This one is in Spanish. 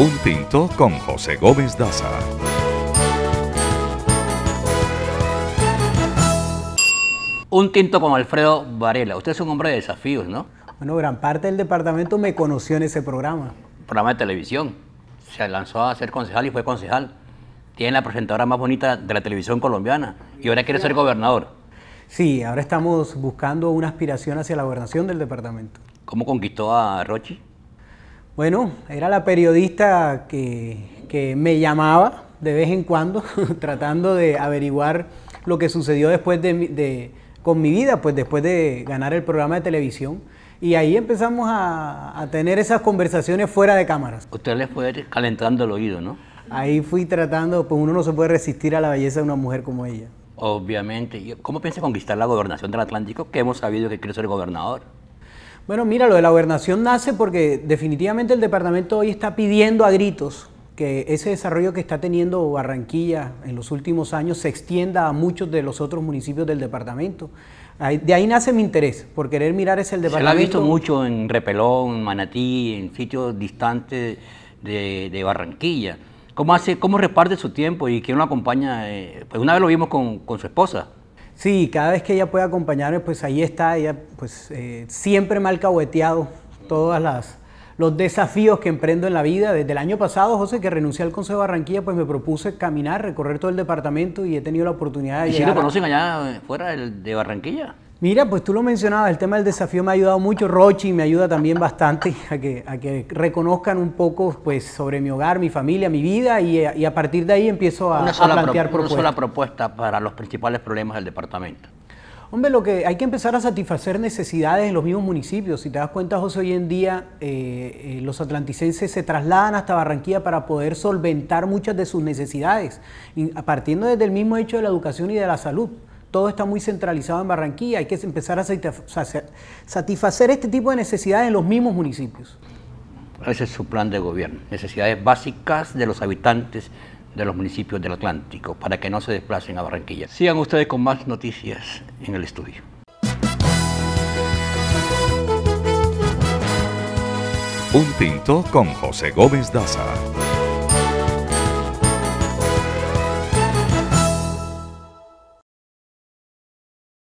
Un tinto con José Gómez Daza. Un tinto con Alfredo Varela. Usted es un hombre de desafíos, ¿no? Bueno, gran parte del departamento me conoció en ese programa. Programa de televisión. Se lanzó a ser concejal y fue concejal. Tiene la presentadora más bonita de la televisión colombiana y ahora quiere ser gobernador. Sí, ahora estamos buscando una aspiración hacia la gobernación del departamento. ¿Cómo conquistó a Rochi? Bueno, era la periodista que, me llamaba de vez en cuando tratando de averiguar lo que sucedió después de, de, con mi vida, pues después de ganar el programa de televisión. Y ahí empezamos a, tener esas conversaciones fuera de cámaras. Usted les fue calentando el oído, ¿no? Ahí fui tratando, pues uno no se puede resistir a la belleza de una mujer como ella. Obviamente. ¿Cómo piensa conquistar la gobernación del Atlántico? Que hemos sabido que quiere ser gobernador. Bueno, mira, lo de la gobernación nace porque definitivamente el departamento hoy está pidiendo a gritos que ese desarrollo que está teniendo Barranquilla en los últimos años se extienda a muchos de los otros municipios del departamento. De ahí nace mi interés por querer mirar ese departamento. Se lo ha visto mucho en Repelón, en Manatí, en sitios distantes de, Barranquilla. ¿Cómo hace, cómo reparte su tiempo y quién lo acompaña? Eh, pues una vez lo vimos con su esposa. Sí, cada vez que ella puede acompañarme, pues ahí está, ella pues eh, siempre me ha todas las los desafíos que emprendo en la vida. Desde el año pasado, José, que renuncié al Consejo de Barranquilla, pues me propuse caminar, recorrer todo el departamento y he tenido la oportunidad de ¿Y si lo conocen allá eh, fuera de Barranquilla? Mira, pues tú lo mencionabas, el tema del desafío me ha ayudado mucho, Rochi me ayuda también bastante a que, que reconozcan un poco pues, sobre mi hogar, mi familia, mi vida y, a partir de ahí empiezo a, plantear Una sola propuesta para los principales problemas del departamento. Hombre, lo que hay que empezar a satisfacer necesidades en los mismos municipios. Si te das cuenta, José, hoy en día eh, eh, los atlanticenses se trasladan hasta Barranquilla para poder solventar muchas de sus necesidades, partiendo desde el mismo hecho de la educación y de la salud todo está muy centralizado en Barranquilla, hay que empezar a satisfacer este tipo de necesidades en los mismos municipios. Ese es su plan de gobierno, necesidades básicas de los habitantes de los municipios del Atlántico para que no se desplacen a Barranquilla. Sigan ustedes con más noticias en el estudio. Un pinto con José Gómez Daza.